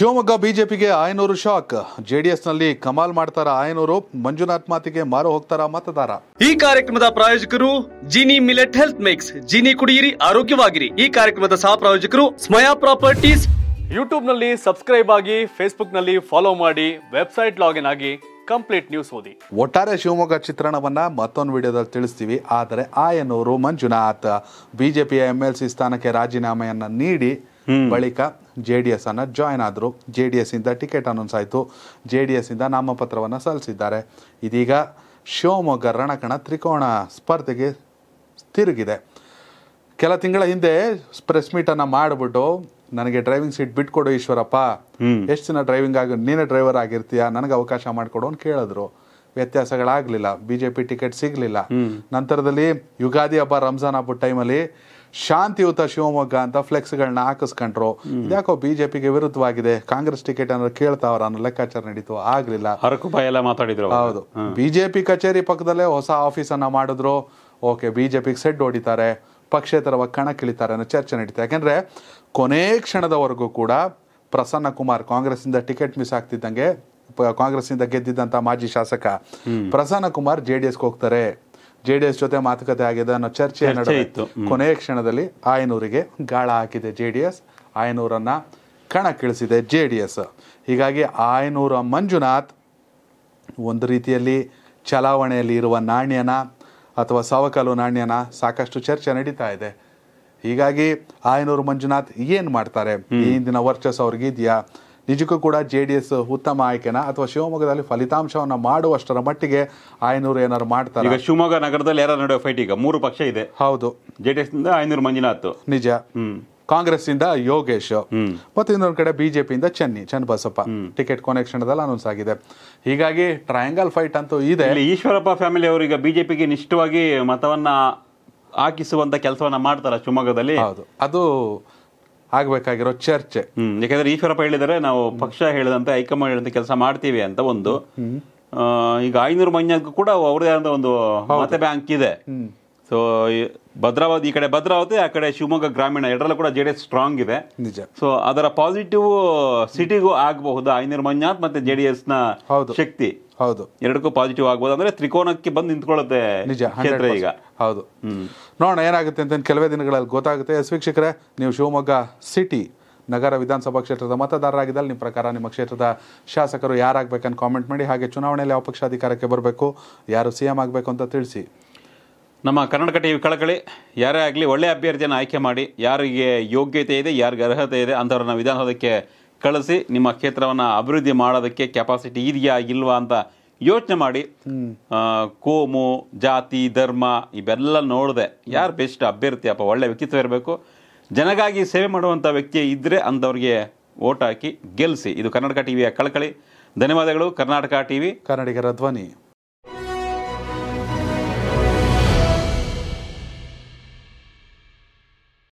ಶಿವಮೊಗ್ಗ ಬಿಜೆಪಿಗೆ ಆಯನೂರು ಶಾಕ್ ನಲ್ಲಿ ಕಮಾಲ್ ಮಾಡ್ತಾರ ಆಯನೂರು ಮಂಜುನಾಥ್ ಮಾತಿಗೆ ಮಾರು ಹೋಗ್ತಾರ ಮತದಾರ ಈ ಕಾರ್ಯಕ್ರಮದ ಪ್ರಾಯೋಜಕರು Jeeni millet health mix Jeeni ಕುಡಿಯಿರಿ ಆರೋಗ್ಯವಾಗಿರಿ ಈ ಕಾರ್ಯಕ್ರಮದ ಸಹ ಪ್ರಾಯೋಜಕರು ಸ್ಮಯಾ ಪ್ರಾಪರ್ಟೀಸ್ ಯೂಟ್ಯೂಬ್ ನಲ್ಲಿ ಸಬ್ಸ್ಕ್ರೈಬ್ ಆಗಿ ಫೇಸ್ಬುಕ್ ನಲ್ಲಿ ಫಾಲೋ ಮಾಡಿ ವೆಬ್ಸೈಟ್ ಲಾಗಿನ್ ಆಗಿ ಕಂಪ್ಲೀಟ್ ನ್ಯೂಸ್ ಓದಿ ಒಟ್ಟಾರೆ ಶಿವಮೊಗ್ಗ ಚಿತ್ರಣವನ್ನ ಮತ್ತೊಂದು ವಿಡಿಯೋದಲ್ಲಿ ತಿಳಿಸ್ತೀವಿ ಆದರೆ ಆಯನೂರು ಮಂಜುನಾಥ್ ಬಿಜೆಪಿಯ ಎಂಎಲ್ಸಿ ಸ್ಥಾನಕ್ಕೆ ರಾಜೀನಾಮೆಯನ್ನ ನೀಡಿ ಬಳಿಕ ಜೆ ಡಿ ಎಸ್ ಅನ್ನು ಜಾಯ್ನ್ ಆದರು ಜೆ ಡಿ ಎಸ್ ಇಂದ ಟಿಕೆಟ್ ಅನೌನ್ಸ್ ಆಯಿತು ಜೆ ಡಿ ಎಸ್ ಇಂದ ನಾಮಪತ್ರವನ್ನು ಸಲ್ಲಿಸಿದ್ದಾರೆ ಇದೀಗ ಶಿವಮೊಗ್ಗ ರಣಕಣ ತ್ರಿಕೋಣ ಸ್ಪರ್ಧೆಗೆ ತಿರುಗಿದೆ ಕೆಲ ತಿಂಗಳ ಹಿಂದೆ ಪ್ರೆಸ್ ಮೀಟನ್ನು ಮಾಡಿಬಿಟ್ಟು ನನಗೆ ಡ್ರೈವಿಂಗ್ ಸೀಟ್ ಬಿಟ್ಕೊಡು ಈಶ್ವರಪ್ಪ ಎಷ್ಟು ದಿನ ಡ್ರೈವಿಂಗ್ ಆಗ ನೀನೇ ಡ್ರೈವರ್ ಆಗಿರ್ತೀಯ ನನಗೆ ಅವಕಾಶ ಮಾಡಿಕೊಡು ಅಂತ ಕೇಳಿದ್ರು ವ್ಯತ್ಯಾಸಗಳಾಗಲಿಲ್ಲ ಬಿ ಜೆ ಪಿ ಟಿಕೆಟ್ ಸಿಗಲಿಲ್ಲ ನಂತರದಲ್ಲಿ ಯುಗಾದಿ ಹಬ್ಬ ರಂಜಾನ್ ಹಬ್ಬ ಟೈಮಲ್ಲಿ ಶಾಂತಿಯುತ ಶಿವಮೊಗ್ಗ ಅಂತ ಫ್ಲೆಕ್ಸ್ ಗಳನ್ನ ಹಾಕಿಸ್ಕೊಂಡ್ರು ಯಾಕೋ ಬಿಜೆಪಿಗೆ ವಿರುದ್ಧವಾಗಿದೆ ಕಾಂಗ್ರೆಸ್ ಟಿಕೆಟ್ ಅನ್ನೋ ಕೇಳ್ತಾವ್ರ ಅನ್ನೋ ಲೆಕ್ಕಾಚಾರ ನಡೀತು ಆಗ್ಲಿಲ್ಲ ಎಲ್ಲ ಮಾತಾಡಿದ್ರು ಹೌದು ಬಿಜೆಪಿ ಕಚೇರಿ ಪಕ್ಕದಲ್ಲೇ ಹೊಸ ಆಫೀಸ್ ಅನ್ನ ಮಾಡಿದ್ರು ಓಕೆ ಬಿಜೆಪಿಗೆ ಸೆಡ್ ಹೊಡಿತಾರೆ ಪಕ್ಷೇತರವಾಗಿ ಕಣಕ್ಕಿಳಿತಾರೆ ಅನ್ನೋ ಚರ್ಚೆ ನಡೀತಾ ಯಾಕಂದ್ರೆ ಕೊನೆ ಕ್ಷಣದವರೆಗೂ ಕೂಡ ಪ್ರಸನ್ನ ಕುಮಾರ್ ಕಾಂಗ್ರೆಸ್ ಇಂದ ಟಿಕೆಟ್ ಮಿಸ್ ಆಗ್ತಿದ್ದಂಗೆ ಇಂದ ಗೆದ್ದಿದ್ದಂತ ಮಾಜಿ ಶಾಸಕ ಪ್ರಸನ್ನ ಕುಮಾರ್ ಜೆಡಿಎಸ್ ಹೋಗ್ತಾರೆ ಜೆ ಡಿ ಎಸ್ ಜೊತೆ ಮಾತುಕತೆ ಆಗಿದೆ ಅನ್ನೋ ಚರ್ಚೆ ನಡೆಯಿತು ಕೊನೆಯ ಕ್ಷಣದಲ್ಲಿ ಆಯನೂರಿಗೆ ಗಾಳ ಹಾಕಿದೆ ಜೆ ಡಿ ಎಸ್ ಆಯನೂರನ್ನು ಕಣಕ್ಕಿಳಿಸಿದೆ ಜೆ ಡಿ ಎಸ್ ಹೀಗಾಗಿ ಆಯನೂರ ಮಂಜುನಾಥ್ ಒಂದು ರೀತಿಯಲ್ಲಿ ಚಲಾವಣೆಯಲ್ಲಿ ಇರುವ ನಾಣ್ಯನ ಅಥವಾ ಸವಕಲು ನಾಣ್ಯನ ಸಾಕಷ್ಟು ಚರ್ಚೆ ನಡೀತಾ ಇದೆ ಹೀಗಾಗಿ ಆಯನೂರು ಮಂಜುನಾಥ್ ಏನು ಮಾಡ್ತಾರೆ ಈ ಹಿಂದಿನ ವರ್ಚಸ್ ಅವ್ರಿಗಿದೆಯಾ ನಿಜಕ್ಕೂ ಕೂಡ ಜೆ ಡಿ ಎಸ್ ಉತ್ತಮ ಆಯ್ಕೆನ ಅಥವಾ ಶಿವಮೊಗ್ಗದಲ್ಲಿ ಫಲಿತಾಂಶವನ್ನು ಮಾಡುವಷ್ಟರ ಮಟ್ಟಿಗೆ ಆಯನೂರು ಏನಾದ್ರು ಮಾಡ್ತಾರೆ ಈಗ ಶಿವಮೊಗ್ಗ ನಗರದಲ್ಲಿ ಯಾರ ನಡೆಯುವ ಫೈಟ್ ಈಗ ಮೂರು ಪಕ್ಷ ಇದೆ ಹೌದು ಜೆ ಡಿ ಎಸ್ ನಿಂದ ಆಯನೂರು ಮಂಜುನಾಥ್ ನಿಜ ಕಾಂಗ್ರೆಸ್ ಇಂದ ಯೋಗೇಶ್ ಮತ್ತೆ ಇನ್ನೊಂದು ಕಡೆ ಬಿಜೆಪಿಯಿಂದ ಚೆನ್ನಿ ಚನ್ನಬಸಪ್ಪ ಟಿಕೆಟ್ ಕೊನೆ ಕ್ಷಣದಲ್ಲಿ ಅನೌನ್ಸ್ ಆಗಿದೆ ಹೀಗಾಗಿ ಟ್ರಯಾಂಗಲ್ ಫೈಟ್ ಅಂತೂ ಇದೆ ಈಶ್ವರಪ್ಪ ಫ್ಯಾಮಿಲಿ ಅವರು ಈಗ ಬಿಜೆಪಿಗೆ ನಿಷ್ಠವಾಗಿ ಮತವನ್ನ ಹಾಕಿಸುವಂತ ಕೆಲಸವನ್ನ ಮಾಡ್ತಾರ ಶಿವಮೊಗ್ಗದಲ್ಲಿ ಹೌದು ಅದು ಆಗ್ಬೇಕಾಗಿರೋ ಚರ್ಚೆ ಯಾಕಂದ್ರೆ ಈಶ್ವರಪ್ಪ ಹೇಳಿದರೆ ನಾವು ಪಕ್ಷ ಹೇಳಿದಂತೆ ಹೈಕಮಾಂಡ್ ಹೇಳಿದಂತೆ ಕೆಲಸ ಮಾಡ್ತೀವಿ ಅಂತ ಒಂದು ಈಗ ಐನೂರು ಮಂಜನ್ಗೂ ಕೂಡ ಅವ್ರದೇ ಆದ ಒಂದು ಮತ ಬ್ಯಾಂಕ್ ಇದೆ ಸೊ ಭದ್ರಾವತಿ ಈ ಕಡೆ ಭದ್ರಾವತಿ ಆ ಕಡೆ ಶಿವಮೊಗ್ಗ ಗ್ರಾಮೀಣ ಎರಡರಲ್ಲೂ ಕೂಡ ಜೆ ಡಿ ಎಸ್ ಸ್ಟ್ರಾಂಗ್ ಇದೆ ನಿಜ ಸೊ ಅದರ ಪಾಸಿಟಿವ್ ಸಿಟಿಗೂ ಆಗಬಹುದು ಐನೂರು ಮಂಜಾತ್ ಮತ್ತೆ ಜೆ ಡಿ ನ ಶಕ್ತಿ ಹೌದು ಎರಡಕ್ಕೂ ಪಾಸಿಟಿವ್ ಆಗ್ಬೋದು ಅಂದ್ರೆ ತ್ರಿಕೋನಕ್ಕೆ ಬಂದು ನಿಂತ್ಕೊಳ್ಳುತ್ತೆ ನಿಜ ಕ್ಷೇತ್ರ ಈಗ ಹೌದು ನೋಡೋಣ ಏನಾಗುತ್ತೆ ಅಂತ ಕೆಲವೇ ದಿನಗಳಲ್ಲಿ ಗೊತ್ತಾಗುತ್ತೆ ಎಸ್ ವೀಕ್ಷಕರೇ ನೀವು ಶಿವಮೊಗ್ಗ ಸಿಟಿ ನಗರ ವಿಧಾನಸಭಾ ಕ್ಷೇತ್ರದ ಮತದಾರರಾಗಿದ್ದಲ್ಲಿ ನಿಮ್ಮ ಪ್ರಕಾರ ನಿಮ್ಮ ಕ್ಷೇತ್ರದ ಶಾಸಕರು ಯಾರಾಗಬೇಕಂತ ಕಾಮೆಂಟ್ ಮಾಡಿ ಹಾಗೆ ಚುನಾವಣೆಯಲ್ಲಿ ಯಾವ ಪಕ್ಷಾಧಿಕಾರಕ್ಕೆ ಅಧಿಕಾರಕ್ಕೆ ಬರಬೇಕು ಯಾರು ಸಿ ಎಂ ಆಗಬೇಕು ಅಂತ ತಿಳಿಸಿ ನಮ್ಮ ಕರ್ನಾಟಕ ಟಿವಿ ಕಳಕಳಿ ಯಾರೇ ಆಗಲಿ ಒಳ್ಳೆಯ ಅಭ್ಯರ್ಥಿಯನ್ನು ಆಯ್ಕೆ ಮಾಡಿ ಯಾರಿಗೆ ಯೋಗ್ಯತೆ ಇದೆ ಯಾರಿಗೆ ಅರ್ಹತೆ ಇದೆ ಅಂಥವ್ರನ್ನ ವಿಧಾನಸೌಧಕ್ಕೆ ಕಳಿಸಿ ನಿಮ್ಮ ಕ್ಷೇತ್ರವನ್ನು ಅಭಿವೃದ್ಧಿ ಮಾಡೋದಕ್ಕೆ ಕೆಪಾಸಿಟಿ ಇದೆಯಾ ಇಲ್ವಾ ಅಂತ ಯೋಚನೆ ಮಾಡಿ ಕೋಮು ಜಾತಿ ಧರ್ಮ ಇವೆಲ್ಲ ನೋಡಿದೆ ಯಾರು ಬೆಸ್ಟ್ ಅಭ್ಯರ್ಥಿ ಅಪ್ಪ ಒಳ್ಳೆ ವ್ಯಕ್ತಿತ್ವ ಇರಬೇಕು ಜನಗಾಗಿ ಸೇವೆ ಮಾಡುವಂಥ ವ್ಯಕ್ತಿ ಇದ್ದರೆ ಅಂಥವ್ರಿಗೆ ಓಟ್ ಹಾಕಿ ಗೆಲ್ಲಿಸಿ ಇದು ಕರ್ನಾಟಕ ಟಿವಿಯ ಕಳಕಳಿ ಧನ್ಯವಾದಗಳು ಕರ್ನಾಟಕ ಟಿ ವಿ ಕನ್ನಡಿಗರ ಧ್ವನಿ